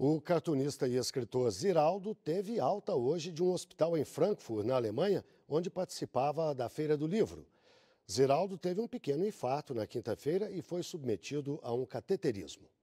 O cartunista e escritor Ziraldo teve alta hoje de um hospital em Frankfurt, na Alemanha, onde participava da Feira do Livro. Ziraldo teve um pequeno infarto na quinta-feira e foi submetido a um cateterismo.